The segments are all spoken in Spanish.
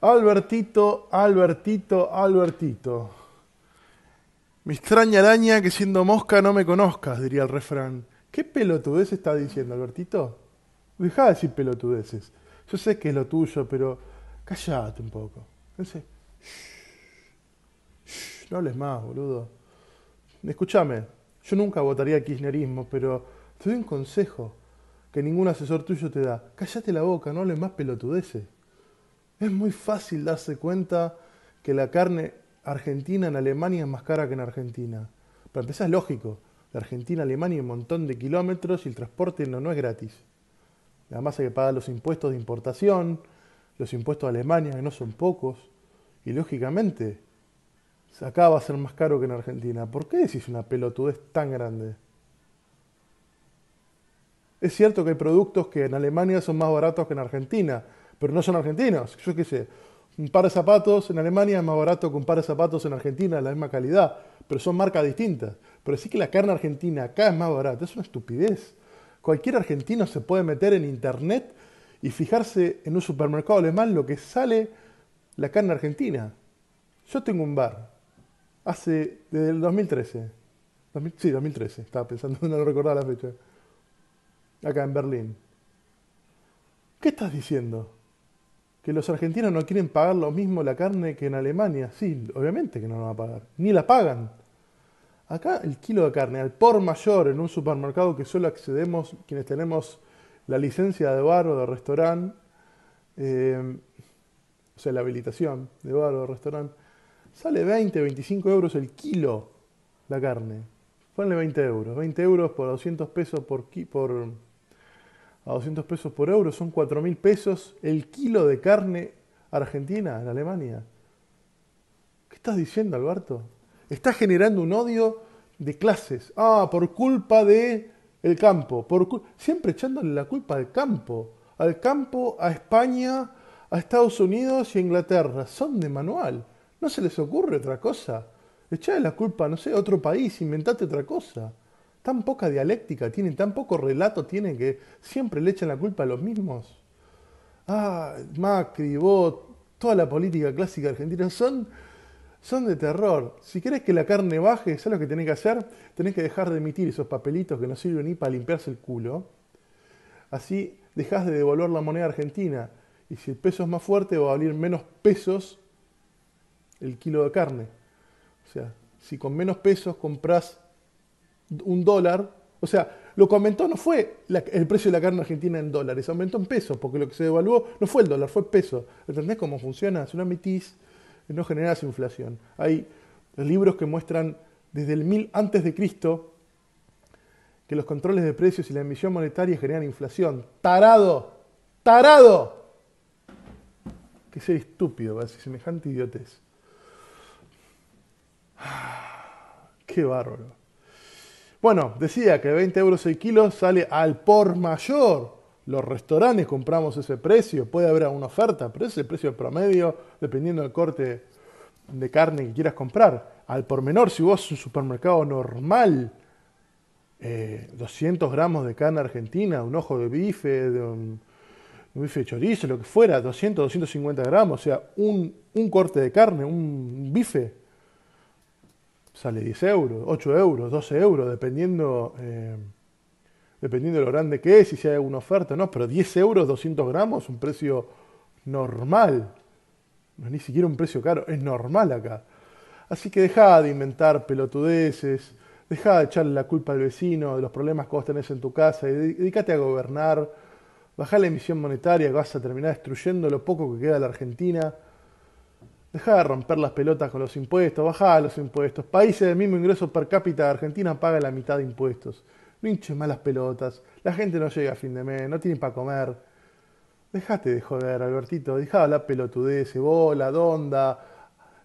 Albertito, Albertito, Albertito. Me extraña araña que siendo mosca no me conozcas, diría el refrán. ¿Qué pelotudez está diciendo, Albertito? Deja de decir pelotudeces. Yo sé que es lo tuyo, pero callate un poco. no hables más, boludo. Escúchame, yo nunca votaría kirchnerismo, pero te doy un consejo que ningún asesor tuyo te da. Callate la boca, no hables más pelotudeces. Es muy fácil darse cuenta que la carne argentina en Alemania es más cara que en Argentina. Para empezar, es lógico. De Argentina a Alemania hay un montón de kilómetros y el transporte no, es gratis. Además hay que pagar los impuestos de importación, los impuestos a Alemania, que no son pocos. Y lógicamente, acá va a ser más caro que en Argentina. ¿Por qué decís una pelotudez tan grande? Es cierto que hay productos que en Alemania son más baratos que en Argentina, pero no son argentinos. Yo qué sé, un par de zapatos en Alemania es más barato que un par de zapatos en Argentina, de la misma calidad, pero son marcas distintas. Pero decir que la carne argentina acá es más barata es una estupidez. Cualquier argentino se puede meter en internet y fijarse en un supermercado alemán lo que sale la carne argentina. Yo tengo un bar, hace, desde el 2013, sí, 2013, estaba pensando, no lo recordaba la fecha, acá en Berlín. ¿Qué estás diciendo? que los argentinos no quieren pagar lo mismo la carne que en Alemania. Sí, obviamente que no la van a pagar. Ni la pagan. Acá el kilo de carne al por mayor en un supermercado que solo accedemos quienes tenemos la licencia de bar o de restaurante, eh, o sea, la habilitación de bar o de restaurante, sale 20, 25 euros el kilo la carne. Ponle 20 euros. 20 euros por 200 pesos por, por a 200 pesos por euro, son 4.000 pesos el kilo de carne argentina en Alemania. ¿Qué estás diciendo, Alberto? Estás generando un odio de clases. Ah, por culpa de el campo. Por Siempre echándole la culpa al campo. Al campo, a España, a Estados Unidos y a Inglaterra. Son de manual. No se les ocurre otra cosa. Echale la culpa, no sé, a otro país, inventate otra cosa tan poca dialéctica tienen, tan poco relato tienen que siempre le echan la culpa a los mismos. Ah, Macri, vos, toda la política clásica argentina son, son de terror. Si querés que la carne baje, ¿sabes lo que tenés que hacer? Tenés que dejar de emitir esos papelitos que no sirven ni para limpiarse el culo. Así dejás de devolver la moneda argentina. Y si el peso es más fuerte, va a valer menos pesos el kilo de carne. O sea, si con menos pesos compras un dólar. O sea, lo que aumentó no fue el precio de la carne argentina en dólares, aumentó en pesos, porque lo que se devaluó no fue el dólar, fue el peso. ¿Entendés cómo funciona? una no emitís, no generas inflación. Hay libros que muestran desde el 1000 antes de Cristo que los controles de precios y la emisión monetaria generan inflación. ¡Tarado! ¡Tarado! Qué ser estúpido semejante idiotez. Ah, ¡Qué bárbaro! Bueno, decía que 20 euros el kilo sale al por mayor. Los restaurantes compramos ese precio, puede haber alguna oferta, pero ese es el precio promedio dependiendo del corte de carne que quieras comprar. Al por menor, si vos es un supermercado normal, 200 eh, gramos de carne argentina, un ojo de bife, de un, bife de chorizo, lo que fuera, 200, 250 gramos, o sea, un corte de carne, un bife, sale 10 euros, 8 euros, 12 euros, dependiendo, eh, dependiendo de lo grande que es y si hay alguna oferta o no, pero 10 euros, 200 gramos, un precio normal. No es ni siquiera un precio caro, es normal acá. Así que deja de inventar pelotudeces, deja de echarle la culpa al vecino de los problemas que vos tenés en tu casa y dedícate a gobernar, baja la emisión monetaria vas a terminar destruyendo lo poco que queda de la Argentina Deja de romper las pelotas con los impuestos, baja los impuestos. Países del mismo ingreso per cápita Argentina paga la mitad de impuestos. No hinches más pelotas. La gente no llega a fin de mes, no tiene para comer. Dejate de joder, Albertito. Dejá de hablar pelotudez, Bola, Donda,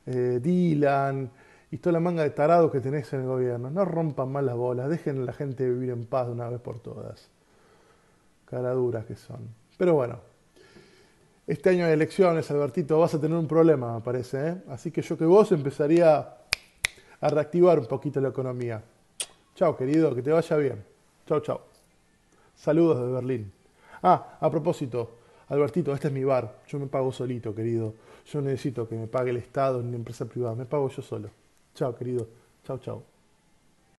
eh, Dylan y toda la manga de tarados que tenés en el gobierno. No rompan más las bolas. Dejen a la gente vivir en paz una vez por todas. Caraduras que son. Pero bueno. Este año de elecciones, Albertito, vas a tener un problema, me parece. ¿eh? Así que yo que vos empezaría a reactivar un poquito la economía. Chao, querido, que te vaya bien. Chao, chao. Saludos de Berlín. Ah, a propósito, Albertito, este es mi bar. Yo me pago solito, querido. Yo necesito que me pague el Estado ni una empresa privada. Me pago yo solo. Chao, querido. Chao, chao.